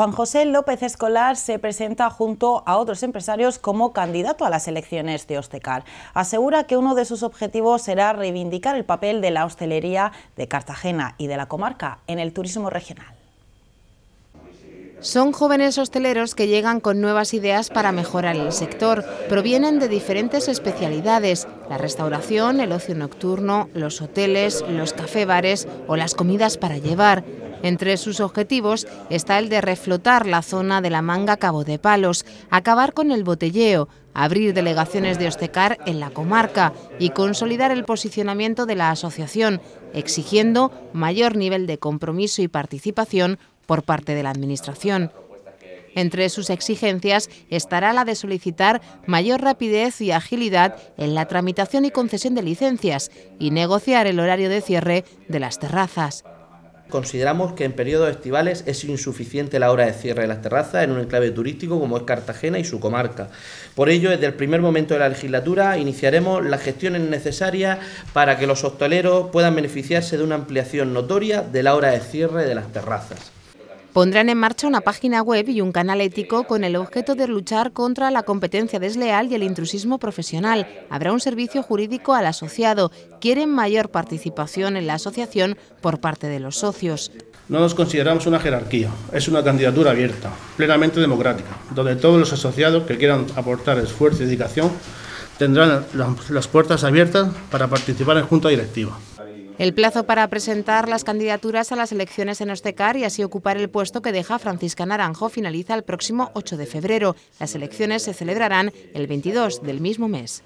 Juan José López Escolar se presenta junto a otros empresarios como candidato a las elecciones de Ostecar. Asegura que uno de sus objetivos será reivindicar el papel de la hostelería de Cartagena y de la comarca en el turismo regional. Son jóvenes hosteleros que llegan con nuevas ideas para mejorar el sector. Provienen de diferentes especialidades, la restauración, el ocio nocturno, los hoteles, los café bares o las comidas para llevar. Entre sus objetivos está el de reflotar la zona de la manga Cabo de Palos, acabar con el botelleo, abrir delegaciones de Ostecar en la comarca y consolidar el posicionamiento de la asociación, exigiendo mayor nivel de compromiso y participación por parte de la Administración. Entre sus exigencias estará la de solicitar mayor rapidez y agilidad en la tramitación y concesión de licencias y negociar el horario de cierre de las terrazas consideramos que en periodos estivales es insuficiente la hora de cierre de las terrazas en un enclave turístico como es Cartagena y su comarca. Por ello, desde el primer momento de la legislatura iniciaremos las gestiones necesarias para que los hosteleros puedan beneficiarse de una ampliación notoria de la hora de cierre de las terrazas pondrán en marcha una página web y un canal ético con el objeto de luchar contra la competencia desleal y el intrusismo profesional. Habrá un servicio jurídico al asociado. Quieren mayor participación en la asociación por parte de los socios. No nos consideramos una jerarquía, es una candidatura abierta, plenamente democrática, donde todos los asociados que quieran aportar esfuerzo y dedicación tendrán las puertas abiertas para participar en junta directiva. El plazo para presentar las candidaturas a las elecciones en Ostecar y así ocupar el puesto que deja Francisca Naranjo finaliza el próximo 8 de febrero. Las elecciones se celebrarán el 22 del mismo mes.